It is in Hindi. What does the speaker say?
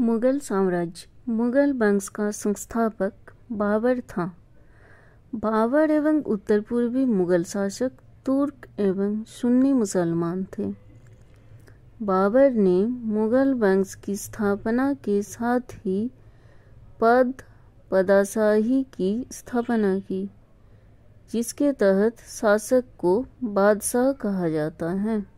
मुगल साम्राज्य मुगल वंश का संस्थापक बाबर था बाबर एवं उत्तर पूर्वी मुगल शासक तुर्क एवं सुन्नी मुसलमान थे बाबर ने मुगल वंश की स्थापना के साथ ही पद पदाशाही की स्थापना की जिसके तहत शासक को बादशाह कहा जाता है